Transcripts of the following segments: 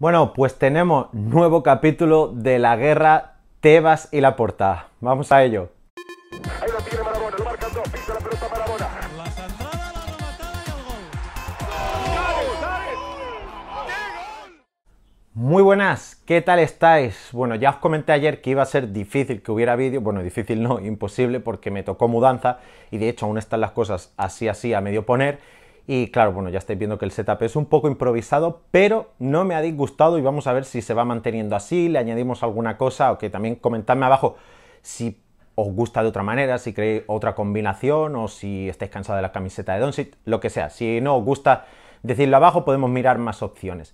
Bueno, pues tenemos nuevo capítulo de la guerra Tebas y la Portada. Vamos a ello. Muy buenas, ¿qué tal estáis? Bueno, ya os comenté ayer que iba a ser difícil que hubiera vídeo, bueno, difícil no, imposible porque me tocó mudanza y de hecho aún están las cosas así así a medio poner y claro, bueno, ya estáis viendo que el setup es un poco improvisado, pero no me ha disgustado y vamos a ver si se va manteniendo así, le añadimos alguna cosa o que también comentadme abajo si os gusta de otra manera, si creéis otra combinación o si estáis cansados de la camiseta de Donsit, lo que sea. Si no os gusta decirlo abajo, podemos mirar más opciones.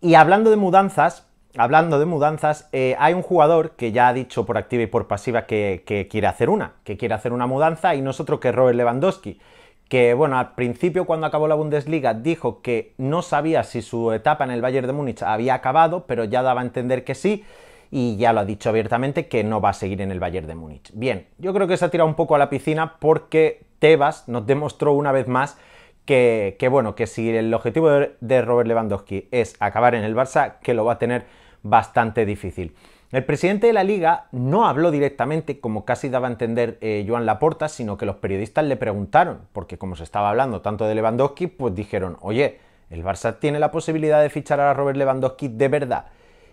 Y hablando de mudanzas, hablando de mudanzas, eh, hay un jugador que ya ha dicho por activa y por pasiva que, que quiere hacer una, que quiere hacer una mudanza y nosotros que Robert Lewandowski que bueno, al principio cuando acabó la Bundesliga dijo que no sabía si su etapa en el Bayern de Múnich había acabado, pero ya daba a entender que sí y ya lo ha dicho abiertamente que no va a seguir en el Bayern de Múnich. Bien, yo creo que se ha tirado un poco a la piscina porque Tebas nos demostró una vez más que, que bueno, que si el objetivo de Robert Lewandowski es acabar en el Barça, que lo va a tener bastante difícil. El presidente de la liga no habló directamente, como casi daba a entender eh, Joan Laporta, sino que los periodistas le preguntaron, porque como se estaba hablando tanto de Lewandowski, pues dijeron, oye, el Barça tiene la posibilidad de fichar a Robert Lewandowski de verdad.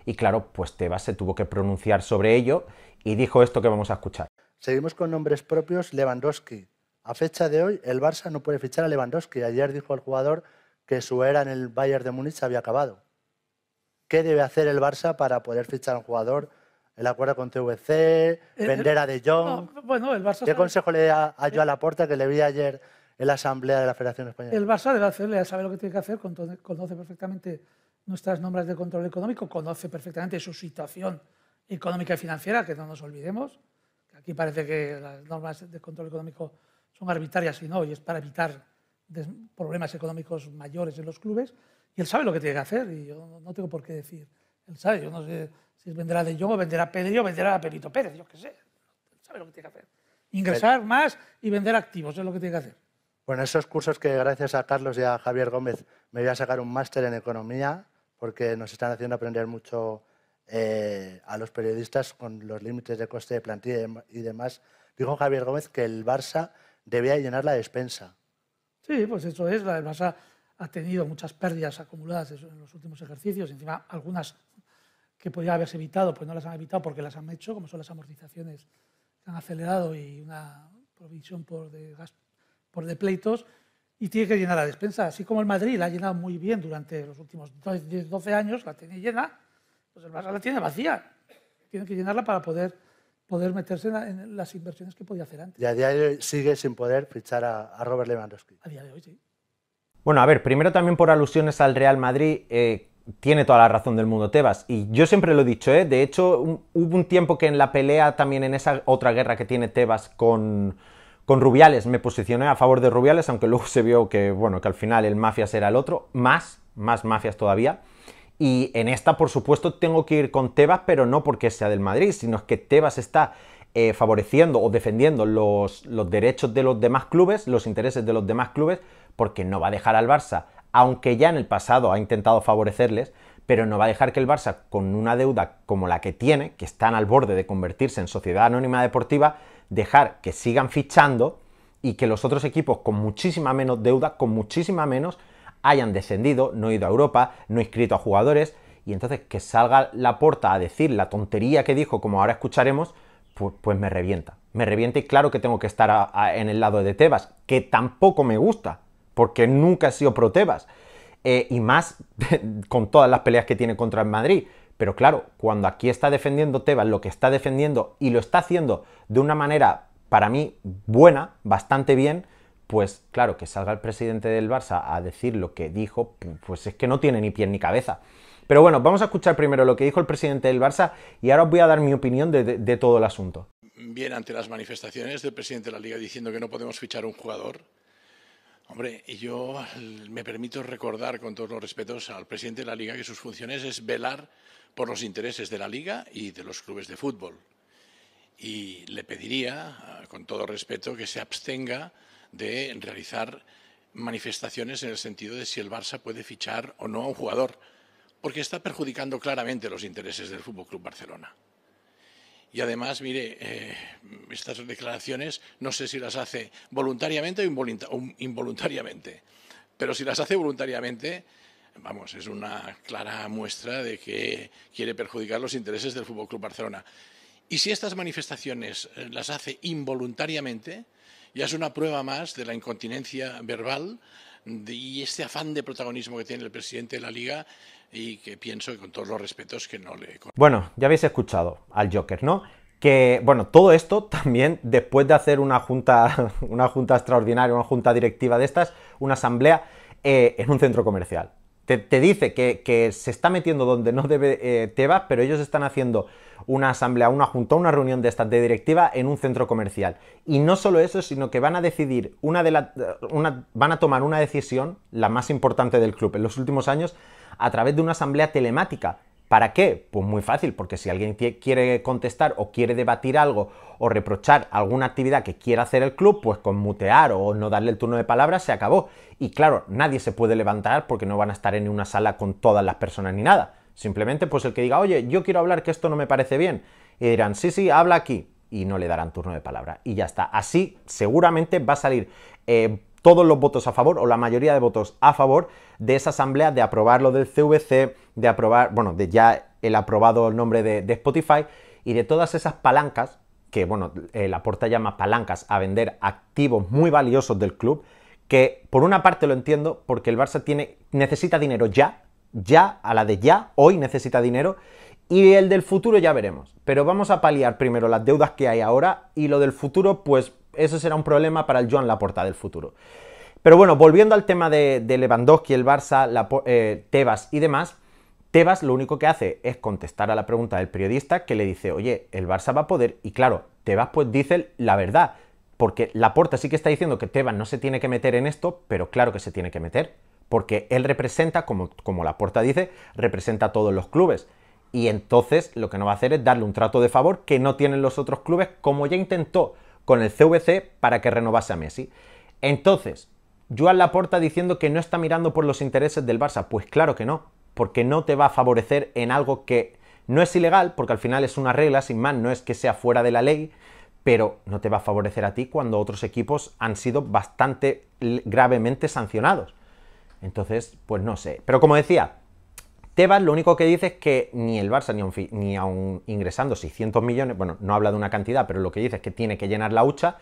Y claro, pues Tebas se tuvo que pronunciar sobre ello y dijo esto que vamos a escuchar. Seguimos con nombres propios, Lewandowski. A fecha de hoy, el Barça no puede fichar a Lewandowski. Ayer dijo el jugador que su era en el Bayern de Múnich había acabado. ¿Qué debe hacer el Barça para poder fichar a un jugador? El acuerdo con TVC, eh, vender eh, a De Jong. el ¿Qué consejo le da a eh. Joan Laporta que le vi ayer en la Asamblea de la Federación Española? El Barça debe hacerle, ya sabe lo que tiene que hacer, conoce perfectamente nuestras normas de control económico, conoce perfectamente su situación económica y financiera, que no nos olvidemos. Aquí parece que las normas de control económico son arbitrarias y no, y es para evitar problemas económicos mayores en los clubes. Y él sabe lo que tiene que hacer y yo no tengo por qué decir. Él sabe, yo no sé si vendrá de o venderá Pedro, venderá a Perito Pérez, yo qué sé. Él sabe lo que tiene que hacer. Ingresar más y vender activos, es lo que tiene que hacer. Bueno, esos cursos que gracias a Carlos y a Javier Gómez me voy a sacar un máster en economía porque nos están haciendo aprender mucho eh, a los periodistas con los límites de coste de plantilla y demás. Dijo Javier Gómez que el Barça debía llenar la despensa. Sí, pues eso es, la Barça ha tenido muchas pérdidas acumuladas en los últimos ejercicios, encima algunas que podía haberse evitado, pues no las han evitado porque las han hecho, como son las amortizaciones que han acelerado y una provisión por, de por de pleitos, y tiene que llenar la despensa. Así como el Madrid la ha llenado muy bien durante los últimos 12, años, la tiene llena, pues el Barça la tiene vacía. Tiene que llenarla para poder, poder meterse en, las inversiones que podía hacer antes. Y a día de hoy sigue sin poder fichar a, a Robert Lewandowski. A día de hoy sí. Bueno, a ver, primero también por alusiones al Real Madrid, eh, tiene toda la razón del mundo Tebas. Y yo siempre lo he dicho, ¿eh? De hecho, hubo un tiempo que en la pelea, también en esa otra guerra que tiene Tebas con, con Rubiales, me posicioné a favor de Rubiales, aunque luego se vio que, bueno, que al final el Mafias era el otro, más, más Mafias todavía. Y en esta, por supuesto, tengo que ir con Tebas, pero no porque sea del Madrid, sino que Tebas está eh, favoreciendo o defendiendo los, derechos de los demás clubes, los intereses de los demás clubes, porque no va a dejar al Barça, aunque ya en el pasado ha intentado favorecerles, pero no va a dejar que el Barça, con una deuda como la que tiene, que están al borde de convertirse en sociedad anónima deportiva, dejar que sigan fichando y que los otros equipos con muchísima menos deuda, con muchísima menos, hayan descendido, no ido a Europa, no inscrito a jugadores, y entonces que salga la puerta a decir la tontería que dijo, como ahora escucharemos, pues, me revienta. Me revienta y claro que tengo que estar en el lado de Tebas, que tampoco me gusta, porque nunca he sido pro Tebas. Eh, y más con todas las peleas que tiene contra el Madrid. Pero claro, cuando aquí está defendiendo Tebas lo que está defendiendo y lo está haciendo de una manera, para mí, buena, bastante bien, pues claro, que salga el presidente del Barça a decir lo que dijo, pues es que no tiene ni pie ni cabeza. Pero bueno, vamos a escuchar primero lo que dijo el presidente del Barça y ahora os voy a dar mi opinión de, todo el asunto. Bien, ante las manifestaciones del presidente de la liga diciendo que no podemos fichar un jugador, Hombre, yo me permito recordar con todos los respetos al presidente de la Liga que sus funciones es velar por los intereses de la Liga y de los clubes de fútbol. Y le pediría, con todo respeto, que se abstenga de realizar manifestaciones en el sentido de si el Barça puede fichar o no a un jugador porque está perjudicando claramente los intereses del Fútbol Club Barcelona. Y además, mire, eh, estas declaraciones no sé si las hace voluntariamente o, involuntariamente, pero si las hace voluntariamente, vamos, es una clara muestra de que quiere perjudicar los intereses del Fútbol Club Barcelona. Y si estas manifestaciones eh, las hace involuntariamente, ya es una prueba más de la incontinencia verbal y este afán de protagonismo que tiene el presidente de la liga y que pienso que con todos los respetos que no le... Bueno, ya habéis escuchado al Joker, ¿no? Que, bueno, todo esto también después de hacer una junta, una junta extraordinaria, una junta directiva de estas, una asamblea eh, en un centro comercial. Te, dice que, se está metiendo donde no debe eh, te vas pero ellos están haciendo una asamblea, una junta, una reunión de esta de directiva en un centro comercial. Y no solo eso, sino que van a decidir una de la, una, van a tomar una decisión, la más importante del club en los últimos años, a través de una asamblea telemática ¿Para qué? Pues muy fácil, porque si alguien quiere contestar o quiere debatir algo o reprochar alguna actividad que quiera hacer el club, pues con mutear o no darle el turno de palabra se acabó. Y claro, nadie se puede levantar porque no van a estar en una sala con todas las personas ni nada. Simplemente pues el que diga, oye, yo quiero hablar que esto no me parece bien. Y dirán, sí, sí, habla aquí. Y no le darán turno de palabra. Y ya está. Así seguramente va a salir eh, todos los votos a favor o la mayoría de votos a favor de esa asamblea, de aprobar lo del CVC, de aprobar, bueno, de ya el aprobado el nombre de, Spotify y de todas esas palancas que, bueno, eh, la porta llama palancas a vender activos muy valiosos del club, que por una parte lo entiendo porque el Barça tiene, necesita dinero ya, ya, a la de ya, hoy necesita dinero, y el del futuro ya veremos. Pero vamos a paliar primero las deudas que hay ahora y lo del futuro, pues eso será un problema para el Joan Laporta del futuro. Pero bueno, volviendo al tema de, Lewandowski, el Barça, eh, Tebas y demás, Tebas lo único que hace es contestar a la pregunta del periodista que le dice, oye, el Barça va a poder, y claro, Tebas pues dice la verdad, porque Laporta sí que está diciendo que Tebas no se tiene que meter en esto, pero claro que se tiene que meter, porque él representa, como, como Laporta dice, representa a todos los clubes. Y entonces lo que no va a hacer es darle un trato de favor que no tienen los otros clubes, como ya intentó con el CVC para que renovase a Messi. Entonces, Joan Laporta diciendo que no está mirando por los intereses del Barça. Pues claro que no, porque no te va a favorecer en algo que no es ilegal, porque al final es una regla, sin más, no es que sea fuera de la ley, pero no te va a favorecer a ti cuando otros equipos han sido bastante gravemente sancionados. Entonces, pues no sé. Pero como decía, Tebas lo único que dice es que ni el Barça, ni aún ingresando 600 millones, bueno, no habla de una cantidad, pero lo que dice es que tiene que llenar la hucha,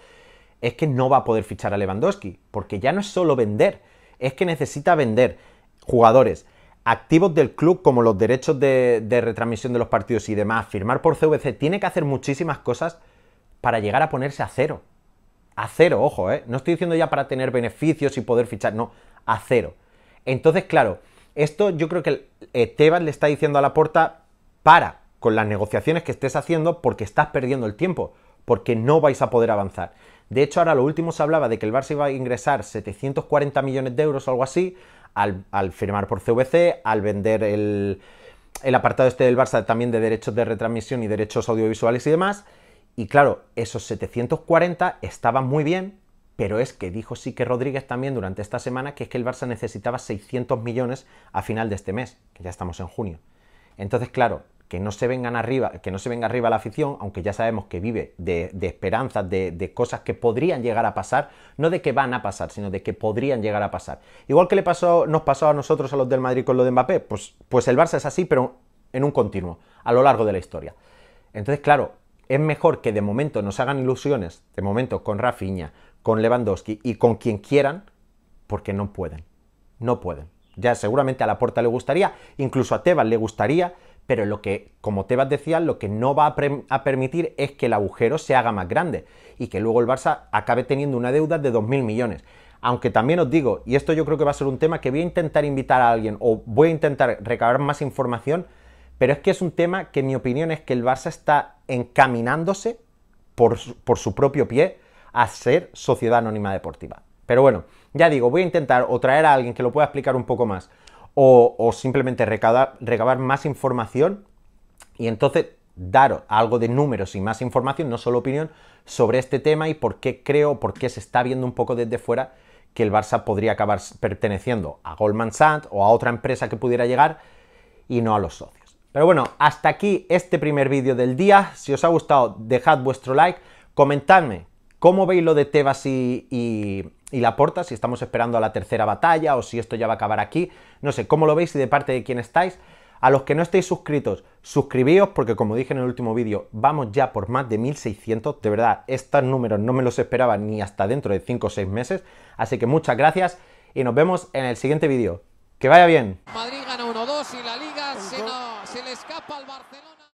es que no va a poder fichar a Lewandowski, porque ya no es solo vender, es que necesita vender jugadores activos del club, como los derechos de, retransmisión de los partidos y demás, firmar por CVC, tiene que hacer muchísimas cosas para llegar a ponerse a cero. A cero, ojo, ¿eh? No estoy diciendo ya para tener beneficios y poder fichar, no, a cero. Entonces, claro, esto yo creo que Esteban le está diciendo a la puerta, para con las negociaciones que estés haciendo porque estás perdiendo el tiempo, porque no vais a poder avanzar. De hecho, ahora lo último se hablaba de que el Barça iba a ingresar 740 millones de euros o algo así al, firmar por CVC, al vender el, el, apartado este del Barça también de derechos de retransmisión y derechos audiovisuales y demás. Y claro, esos 740 estaban muy bien, pero es que dijo sí que Rodríguez también durante esta semana que es que el Barça necesitaba 600 millones a final de este mes, que ya estamos en junio. Entonces, claro, que no se vengan arriba, que no se venga arriba la afición, aunque ya sabemos que vive de, esperanzas, de, cosas que podrían llegar a pasar, no de que van a pasar, sino de que podrían llegar a pasar. Igual que le pasó, nos pasó a nosotros a los del Madrid con lo de Mbappé, pues, pues el Barça es así, pero en un continuo, a lo largo de la historia. Entonces, claro, es mejor que de momento nos hagan ilusiones, de momento con Rafiña con Lewandowski y con quien quieran, porque no pueden. No pueden. Ya seguramente a la puerta le gustaría, incluso a Tebas le gustaría, pero lo que, como Tebas decía, lo que no va a, permitir es que el agujero se haga más grande y que luego el Barça acabe teniendo una deuda de 2.000 millones. Aunque también os digo, y esto yo creo que va a ser un tema que voy a intentar invitar a alguien o voy a intentar recabar más información, pero es que es un tema que en mi opinión es que el Barça está encaminándose por por su propio pie a ser Sociedad Anónima Deportiva. Pero bueno, ya digo, voy a intentar o traer a alguien que lo pueda explicar un poco más o, simplemente recabar, más información y entonces dar algo de números y más información, no solo opinión, sobre este tema y por qué creo, por qué se está viendo un poco desde fuera que el Barça podría acabar perteneciendo a Goldman Sachs o a otra empresa que pudiera llegar y no a los socios. Pero bueno, hasta aquí este primer vídeo del día. Si os ha gustado, dejad vuestro like, comentadme ¿Cómo veis lo de Tebas y, y, la Laporta? Si estamos esperando a la tercera batalla o si esto ya va a acabar aquí. No sé, ¿cómo lo veis y de parte de quién estáis? A los que no estéis suscritos, suscribíos porque como dije en el último vídeo, vamos ya por más de 1600. De verdad, estos números no me los esperaba ni hasta dentro de 5 o 6 meses. Así que muchas gracias y nos vemos en el siguiente vídeo. Que vaya bien. Madrid gana 1-2 y la liga se le escapa al